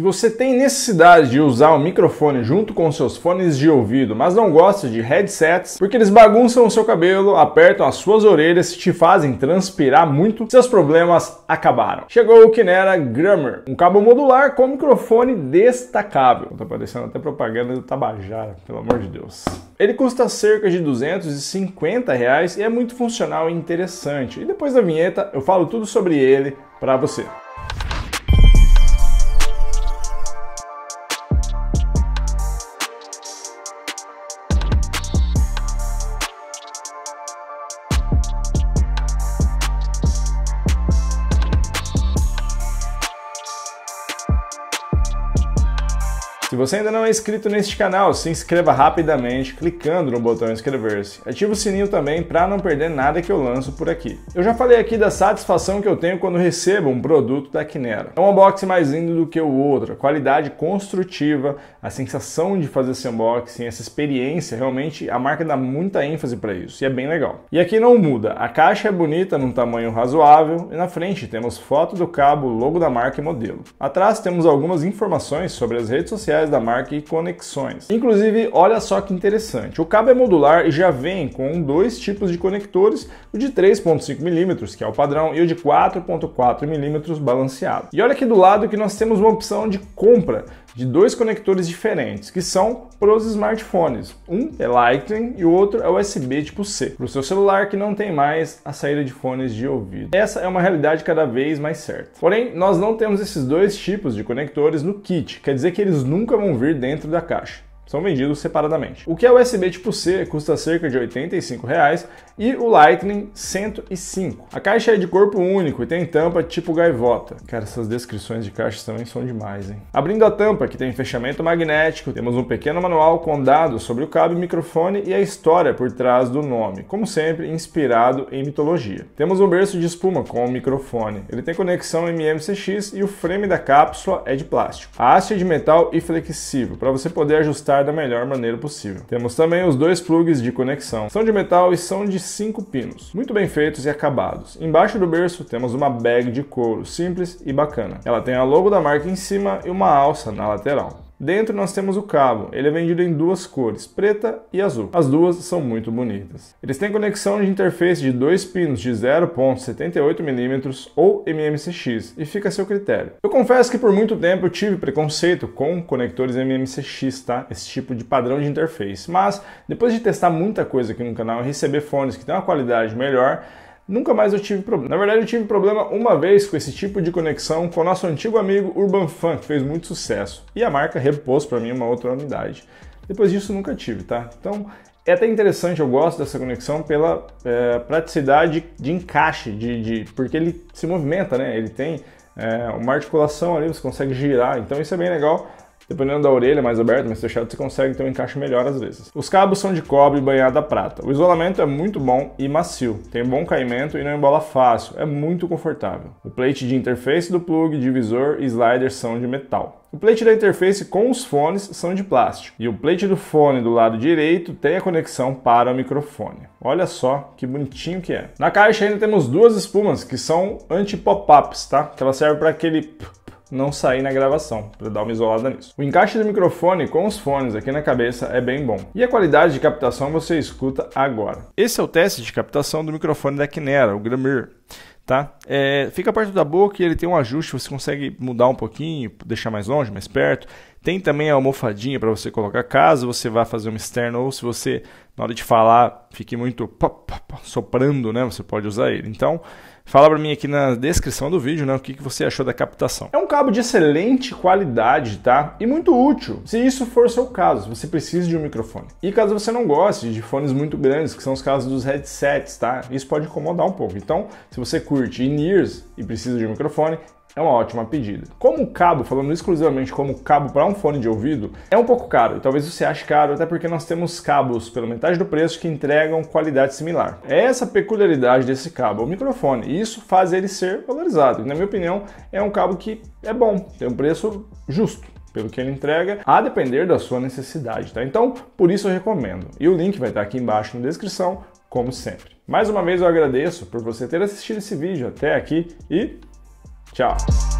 Se você tem necessidade de usar o microfone junto com seus fones de ouvido, mas não gosta de headsets, porque eles bagunçam o seu cabelo, apertam as suas orelhas e te fazem transpirar muito, seus problemas acabaram. Chegou o Kinera Grammar, um cabo modular com microfone destacável. Tá parecendo até propaganda do Tabajara, pelo amor de Deus. Ele custa cerca de 250 reais e é muito funcional e interessante. E depois da vinheta eu falo tudo sobre ele para você. Se você ainda não é inscrito neste canal, se inscreva rapidamente clicando no botão inscrever-se. Ative o sininho também para não perder nada que eu lanço por aqui. Eu já falei aqui da satisfação que eu tenho quando recebo um produto da Quinera. É um unboxing mais lindo do que o outro, a qualidade construtiva, a sensação de fazer esse unboxing, essa experiência, realmente a marca dá muita ênfase para isso e é bem legal. E aqui não muda, a caixa é bonita num tamanho razoável e na frente temos foto do cabo, logo da marca e modelo. Atrás temos algumas informações sobre as redes sociais da marca e conexões. Inclusive, olha só que interessante, o cabo é modular e já vem com dois tipos de conectores, o de 3.5mm, que é o padrão, e o de 4.4mm balanceado. E olha aqui do lado que nós temos uma opção de compra de dois conectores diferentes, que são para os smartphones. Um é Lightning e o outro é USB tipo C, para o seu celular que não tem mais a saída de fones de ouvido. Essa é uma realidade cada vez mais certa. Porém, nós não temos esses dois tipos de conectores no kit, quer dizer que eles nunca nunca vão vir dentro da caixa são vendidos separadamente. O que é USB tipo C custa cerca de R$ 85 reais, e o Lightning 105. A caixa é de corpo único e tem tampa tipo gaivota. Cara, essas descrições de caixas também são demais, hein? Abrindo a tampa, que tem fechamento magnético, temos um pequeno manual com dados sobre o cabo, microfone e a história por trás do nome, como sempre inspirado em mitologia. Temos um berço de espuma com o microfone. Ele tem conexão MMCX e o frame da cápsula é de plástico. A haste é de metal e flexível para você poder ajustar da melhor maneira possível. Temos também os dois plugs de conexão. São de metal e são de 5 pinos, muito bem feitos e acabados. Embaixo do berço temos uma bag de couro simples e bacana. Ela tem a logo da marca em cima e uma alça na lateral. Dentro nós temos o cabo, ele é vendido em duas cores, preta e azul. As duas são muito bonitas. Eles têm conexão de interface de dois pinos de 0.78 mm ou MMCX e fica a seu critério. Eu confesso que por muito tempo eu tive preconceito com conectores MMCX, tá? Esse tipo de padrão de interface. Mas depois de testar muita coisa aqui no canal e receber fones que têm uma qualidade melhor, Nunca mais eu tive problema. Na verdade, eu tive problema uma vez com esse tipo de conexão com o nosso antigo amigo Urban Funk, que fez muito sucesso. E a marca repôs para mim uma outra unidade. Depois disso, nunca tive, tá? Então, é até interessante, eu gosto dessa conexão pela é, praticidade de encaixe, de, de, porque ele se movimenta, né? Ele tem é, uma articulação ali, você consegue girar. Então, isso é bem legal Dependendo da orelha, mais aberta, mais fechada, você consegue ter um encaixe melhor às vezes. Os cabos são de cobre banhado a prata. O isolamento é muito bom e macio, tem bom caimento e não embola fácil, é muito confortável. O plate de interface do plug, divisor e slider são de metal. O plate da interface com os fones são de plástico e o plate do fone do lado direito tem a conexão para o microfone. Olha só que bonitinho que é. Na caixa ainda temos duas espumas que são anti-pop-ups, tá? Que ela serve para aquele não sair na gravação, para dar uma isolada nisso. O encaixe do microfone com os fones aqui na cabeça é bem bom. E a qualidade de captação você escuta agora. Esse é o teste de captação do microfone da Kinera, o Gramir tá? É, fica perto da boca e ele tem um ajuste, você consegue mudar um pouquinho, deixar mais longe, mais perto. Tem também a almofadinha para você colocar caso você vá fazer uma externa ou se você, na hora de falar, fique muito soprando, né? Você pode usar ele. Então, fala para mim aqui na descrição do vídeo né, o que, que você achou da captação. É um cabo de excelente qualidade, tá? E muito útil, se isso for seu caso, se você precisa de um microfone. E caso você não goste de fones muito grandes, que são os casos dos headsets, tá? Isso pode incomodar um pouco. Então, se você curte in-ears e precisa de um microfone, é uma ótima pedida. Como o cabo, falando exclusivamente como cabo para um fone de ouvido, é um pouco caro, e talvez você ache caro, até porque nós temos cabos pela metade do preço que entregam qualidade similar. É essa peculiaridade desse cabo, o microfone, e isso faz ele ser valorizado. E, na minha opinião, é um cabo que é bom, tem um preço justo pelo que ele entrega, a depender da sua necessidade, tá? Então, por isso eu recomendo. E o link vai estar aqui embaixo na descrição, como sempre. Mais uma vez eu agradeço por você ter assistido esse vídeo até aqui e Tchau.